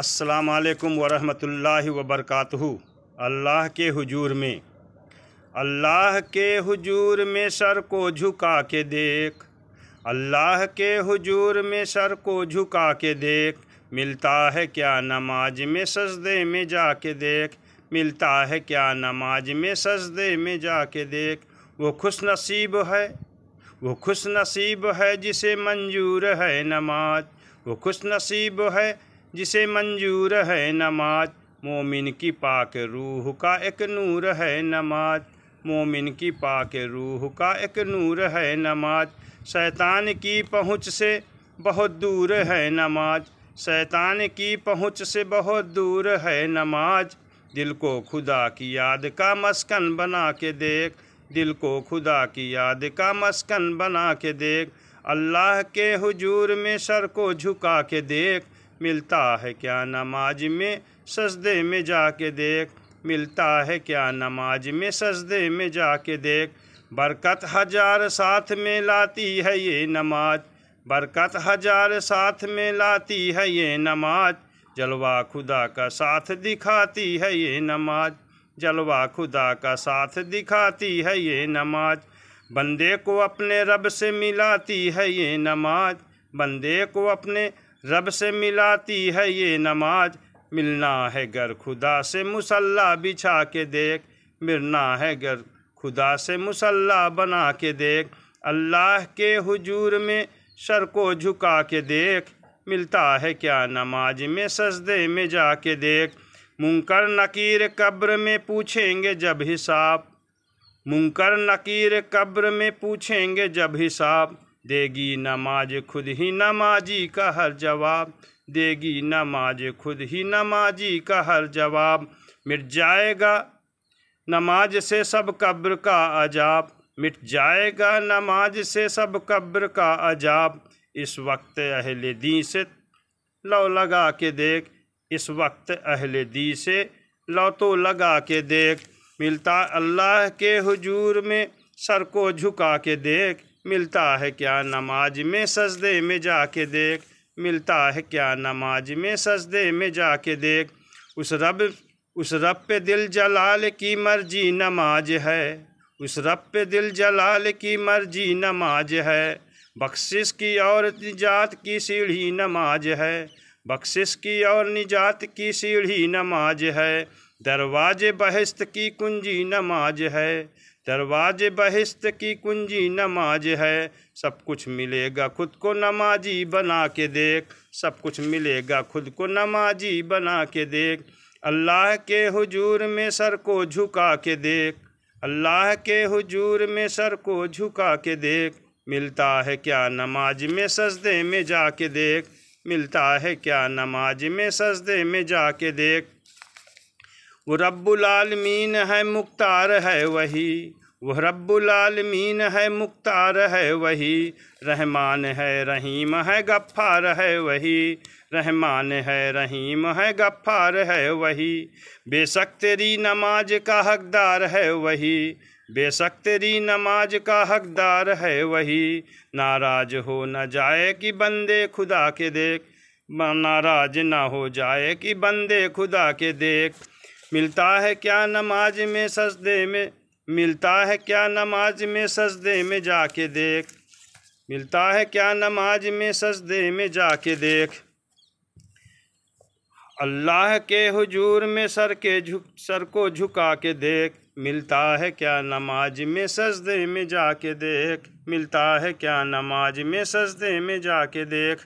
अस्सलाम वालेकुम वरहमतुल्लाहि वबरकातहू अल्लाह के हुजूर में अल्लाह के हुजूर में सर को झुका के देख अल्लाह के हुजूर में सर को झुका के देख मिलता है क्या नमाज में सजदे में जा के देख मिलता है क्या नमाज में सजदे में जा के देख वो खुश नसीब है वो खुश नसीब है जिसे मंजूर है नमाज वो खुश नसीब है जिसे मंजूर है नमाज मोमिन की पाक रूह का एक नूर है नमाज मोमिन की पाक रूह का एक नूर है नमाज शैतान की पहुँच से बहुत दूर है नमाज शैतान की पहुँच से बहुत दूर है नमाज दिल को खुदा की याद का मस्कन बना के देख दिल को खुदा की याद का मस्कन बना के देख अल्लाह के हुजूर में सर को झुका के देख मिलता है क्या नमाज में सजदे में जाके देख मिलता है क्या नमाज में सजदे में जाके देख बरकत हजार साथ में लाती है ये नमाज बरकत हजार साथ में लाती है ये नमाज जलवा खुदा का साथ दिखाती है ये नमाज जलवा खुदा का साथ दिखाती है ये नमाज बंदे को अपने रब से मिलाती है ये नमाज बंदे को अपने रब से मिलाती है ये नमाज मिलना है गर खुदा से मुसल्ला बिछा के देख मिलना है गर खुदा से मुसल्ला बना के देख अल्लाह के हुजूर में सर को झुका के देख मिलता है क्या नमाज में सजदे में जा के देख मुंकर नकीर कब्र में पूछेंगे जब हिसाब मुंकर नकीर कब्र में पूछेंगे जब हिसाब देगी नमाज खुद ही नमाजी का हर जवाब देगी नमाज खुद ही नमाजी का हर जवाब मिट जाएगा नमाज से सब कब्र का अजाब मिट जाएगा नमाज से सब कब्र का अजाब इस वक्त अहल दी से लौ लगा के देख इस वक्त अहल दी से लौ तो लगा के देख मिलता अल्लाह के हुजूर में सर को झुका के देख मिलता है क्या नमाज में सजदे में जाके देख मिलता है क्या नमाज में सजदे में जाके देख उस रब उस रब पे दिल जलाल की मर्जी नमाज है उस रब पे दिल जलाल की मर्जी नमाज है बख्शिश की और निजात की सीढ़ी नमाज है बख्शिश की और निजात की सीढ़ी नमाज है दरवाजे बहस्त की कुंजी नमाज है दरवाजे बहिश्त की कुंजी नमाज है सब कुछ मिलेगा खुद को नमाजी बना के देख सब कुछ मिलेगा खुद को नमाजी बना के देख अल्लाह के हुजूर में सर को झुका के देख अल्लाह के हुजूर में सर को झुका के देख मिलता है क्या नमाज में सजदे में जा के देख मिलता है क्या नमाज में सजदे में जा के देख वो रब्बुलमीन है मुख्तार है वही वह रब्बुलमीन है मुख्तार है वही रहमान है रहीम है गफ्फार है वही रहमान है रहीम है गफ्फार है वही बेशक तेरी नमाज का हकदार है वही बेशक तेरी नमाज का हकदार है वही नाराज हो न जाए कि बंदे खुदा के देख नाराज ना हो जाए कि बंदे खुदा के देख मिलता है क्या नमाज में सजदे में मिलता है क्या नमाज में सजदे में जाके देख मिलता है क्या नमाज में सजदे में जाके देख अल्लाह के हुजूर में सर के झुक सर को झुका के देख मिलता है क्या नमाज में सजदे में जाके देख मिलता है क्या नमाज में सजदे में जाके देख